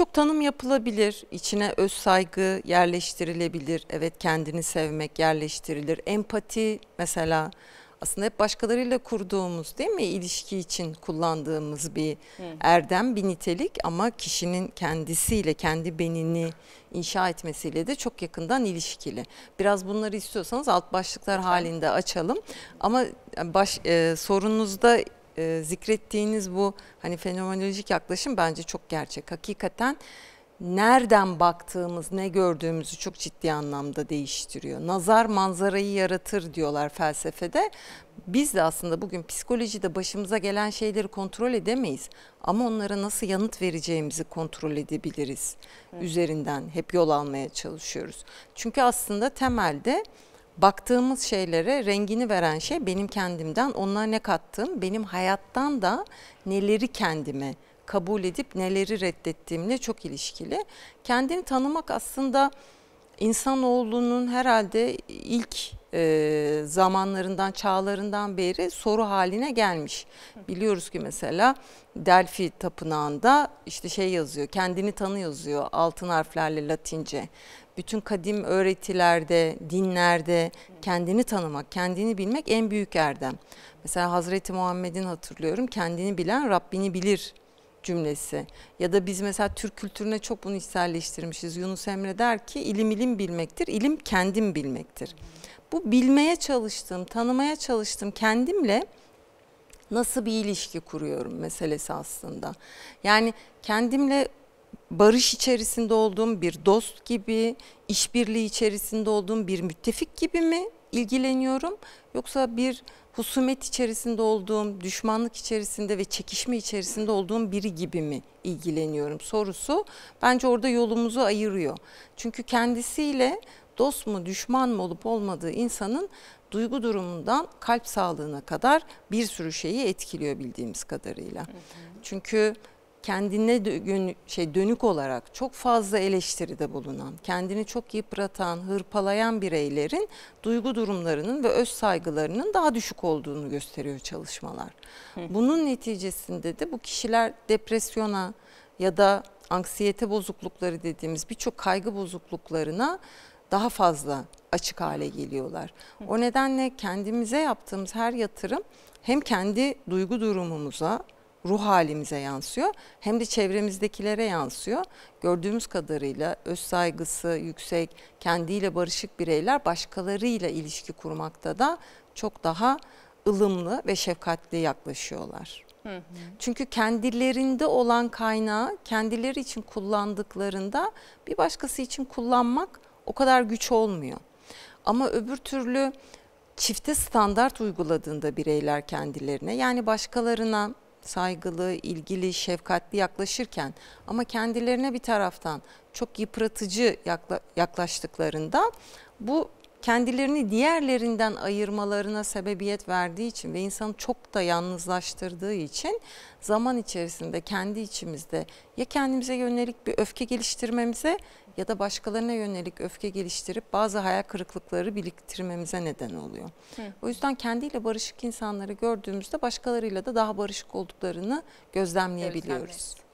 çok tanım yapılabilir. İçine öz saygı yerleştirilebilir. Evet kendini sevmek yerleştirilir. Empati mesela aslında hep başkalarıyla kurduğumuz değil mi ilişki için kullandığımız bir erdem bir nitelik ama kişinin kendisiyle kendi benini inşa etmesiyle de çok yakından ilişkili. Biraz bunları istiyorsanız alt başlıklar halinde açalım ama baş, e, sorunuzda e, zikrettiğiniz bu hani fenomenolojik yaklaşım bence çok gerçek. Hakikaten nereden baktığımız, ne gördüğümüzü çok ciddi anlamda değiştiriyor. Nazar manzarayı yaratır diyorlar felsefede. Biz de aslında bugün psikolojide başımıza gelen şeyleri kontrol edemeyiz. Ama onlara nasıl yanıt vereceğimizi kontrol edebiliriz. Evet. Üzerinden hep yol almaya çalışıyoruz. Çünkü aslında temelde baktığımız şeylere rengini veren şey benim kendimden onlara ne kattığım, benim hayattan da neleri kendime kabul edip neleri reddettiğimle çok ilişkili. Kendini tanımak aslında insanoğlunun herhalde ilk e, zamanlarından, çağlarından beri soru haline gelmiş. Biliyoruz ki mesela Delphi Tapınağı'nda işte şey yazıyor, kendini tanı yazıyor altın harflerle Latince. Bütün kadim öğretilerde, dinlerde kendini tanımak, kendini bilmek en büyük erdem. Mesela Hazreti Muhammed'in hatırlıyorum kendini bilen Rabbini bilir cümlesi ya da biz mesela Türk kültürüne çok bunu içselleştirmişiz. Yunus Emre der ki ilim ilim bilmektir, ilim kendim bilmektir. Bu bilmeye çalıştım, tanımaya çalıştım kendimle nasıl bir ilişki kuruyorum meselesi aslında. Yani kendimle barış içerisinde olduğum bir dost gibi, işbirliği içerisinde olduğum bir müttefik gibi mi ilgileniyorum yoksa bir husumet içerisinde olduğum, düşmanlık içerisinde ve çekişme içerisinde olduğum biri gibi mi ilgileniyorum sorusu bence orada yolumuzu ayırıyor. Çünkü kendisiyle dost mu düşman mı olup olmadığı insanın duygu durumundan kalp sağlığına kadar bir sürü şeyi etkiliyor bildiğimiz kadarıyla. Hı hı. Çünkü kendine şey dönük olarak çok fazla eleştiride bulunan, kendini çok yıpratan, hırpalayan bireylerin duygu durumlarının ve öz saygılarının daha düşük olduğunu gösteriyor çalışmalar. Bunun neticesinde de bu kişiler depresyona ya da anksiyete bozuklukları dediğimiz birçok kaygı bozukluklarına daha fazla açık hale geliyorlar. O nedenle kendimize yaptığımız her yatırım hem kendi duygu durumumuza ruh halimize yansıyor hem de çevremizdekilere yansıyor. Gördüğümüz kadarıyla öz saygısı yüksek, kendiyle barışık bireyler başkalarıyla ilişki kurmakta da çok daha ılımlı ve şefkatli yaklaşıyorlar. Çünkü kendilerinde olan kaynağı kendileri için kullandıklarında bir başkası için kullanmak o kadar güç olmuyor. Ama öbür türlü çifte standart uyguladığında bireyler kendilerine yani başkalarına saygılı, ilgili, şefkatli yaklaşırken ama kendilerine bir taraftan çok yıpratıcı yaklaştıklarında bu kendilerini diğerlerinden ayırmalarına sebebiyet verdiği için ve insanı çok da yalnızlaştırdığı için zaman içerisinde kendi içimizde ya kendimize yönelik bir öfke geliştirmemize ya da başkalarına yönelik öfke geliştirip bazı hayal kırıklıkları biriktirmemize neden oluyor. Hı. O yüzden kendiyle barışık insanları gördüğümüzde başkalarıyla da daha barışık olduklarını gözlemleyebiliyoruz. Gözlemleyiz.